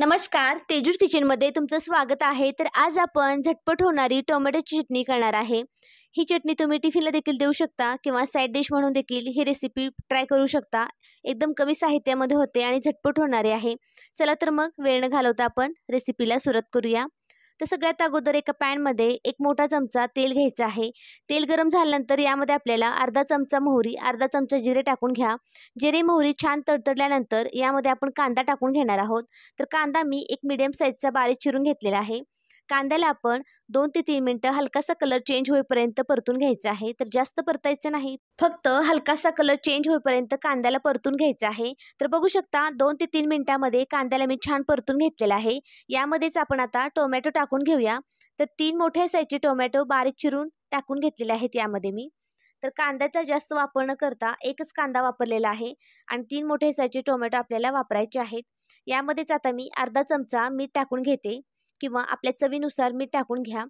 नमस्कार तेजूस किचनमध्ये तुमचं स्वागत आहे तर आज आपण झटपट होणारी टोमॅटोची चटणी करणार आहे ही चटणी तुम्ही टिफिनला देखील देऊ शकता किंवा साईड डिश म्हणून देखील ही रेसिपी ट्राय करू शकता एकदम कमी साहित्यामध्ये होते आणि झटपट होणारे आहे चला तर मग वेळ न घालवता आपण रेसिपीला सुरुवात करूया तर सगळ्यात अगोदर एका पॅनमध्ये एक मोठा चमचा तेल घ्यायचा आहे तेल गरम झाल्यानंतर यामध्ये आपल्याला अर्धा चमचा मोहरी अर्धा चमचा जिरे टाकून घ्या जिरे मोहरी छान तडतडल्यानंतर यामध्ये आपण कांदा टाकून घेणार आहोत तर कांदा मी एक मिडियम साईजचा बारीक चिरून घेतलेला आहे कांद्याला आपण दोन ते तीन मिनटं हलकासा कलर चेंज होईपर्यंत परतून घ्यायचा आहे तर जास्त परतायचं नाही फक्त हलकासा कलर चेंज होईपर्यंत कांद्याला परतून घ्यायचा आहे तर बघू शकता दोन ते तीन मिनटामध्ये कांद्याला मी छान परतून घेतलेला आहे यामध्येच आपण आता टोमॅटो टाकून घेऊया तर तीन मोठ्या साईजचे टोमॅटो बारीक चिरून टाकून घेतलेले आहेत यामध्ये मी तर कांद्याचा जास्त वापर न करता एकच कांदा वापरलेला आहे आणि तीन मोठे साईजचे टोमॅटो आपल्याला वापरायचे आहेत यामध्येच आता मी अर्धा चमचा मीठ टाकून घेते किंवा आपल्या चवीनुसार मीठ टाकून घ्या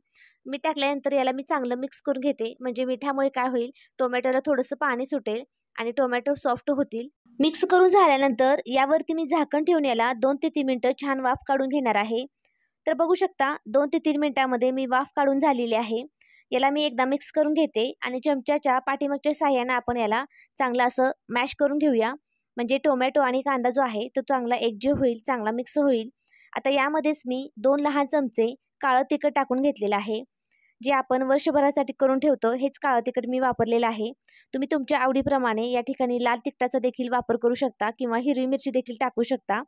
मीठ टाकल्यानंतर याला मी चांगलं मिक्स करून घेते म्हणजे मिठामुळे काय होईल टोमॅटोला थोडंसं पाणी सुटेल आणि टोमॅटो सॉफ्ट होतील मिक्स करून झाल्यानंतर यावरती मी झाकण ठेवून याला दोन ते तीन मिनटं छान वाफ काढून घेणार आहे तर बघू शकता दोन ते तीन मिनटामध्ये मी वाफ काढून झालेली आहे याला मी एकदा मिक्स करून घेते आणि चमच्याच्या पाठीमागच्या साह्यानं आपण याला चांगलं असं मॅश करून घेऊया म्हणजे टोमॅटो आणि कांदा जो आहे तो चांगला एकजीव होईल चांगला मिक्स होईल आता यामध्येच मी दोन लहान चमचे काळं तिखट टाकून घेतलेलं आहे जे आपण वर्षभरासाठी करून ठेवतो हेच काळं तिखट मी वापरलेलं आहे तुम्ही तुमच्या आवडीप्रमाणे या ठिकाणी लाल तिखटाचा देखील वापर करू शकता किंवा हिरवी मिरची देखील टाकू शकता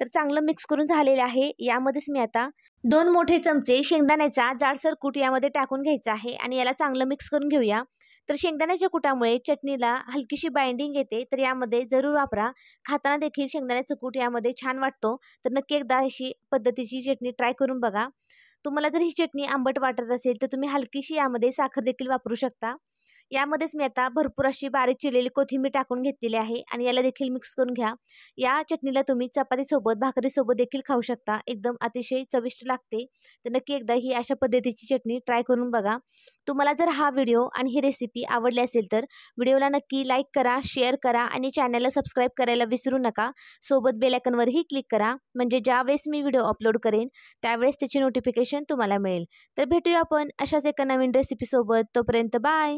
तर चांगलं मिक्स करून झालेलं आहे यामध्येच मी आता दोन मोठे चमचे शेंगदाण्याचा जाडसर कूट यामध्ये टाकून घ्यायचा आहे आणि याला चांगलं मिक्स करून घेऊया तर शेंगदाण्याच्या कुटामुळे चटणीला हलकीशी बाइंडिंग येते तर यामध्ये जरूर वापरा खाताना देखील शेंगदाण्याचं कूट यामध्ये छान वाटतो तर नक्की एकदा अशी पद्धतीची चटणी ट्राय करून बघा तुम्हाला जर ही चटणी आंबट वाटत असेल तर तुम्ही हलकीशी यामध्ये साखर देखील वापरू शकता यामध्येच मी आता भरपूर अशी बारीक चिरलेली कोथिंबीर टाकून घेतलेली आहे आणि याला देखील मिक्स करून घ्या या चटणीला तुम्ही चपातीसोबत भाकरीसोबत देखील खाऊ शकता एकदम अतिशय चविष्ट लागते तर नक्की एकदा ही अशा पद्धतीची चटणी ट्राय करून बघा तुम्हाला जर हा व्हिडिओ आणि ही रेसिपी आवडली असेल तर व्हिडिओला नक्की लाईक करा शेअर करा आणि चॅनलला सबस्क्राईब करायला विसरू नका सोबत बेलायकनवरही क्लिक करा म्हणजे ज्यावेळेस मी व्हिडिओ अपलोड करेन त्यावेळेस त्याची नोटिफिकेशन तुम्हाला मिळेल तर भेटूया आपण अशाच एका नवीन रेसिपीसोबत तोपर्यंत बाय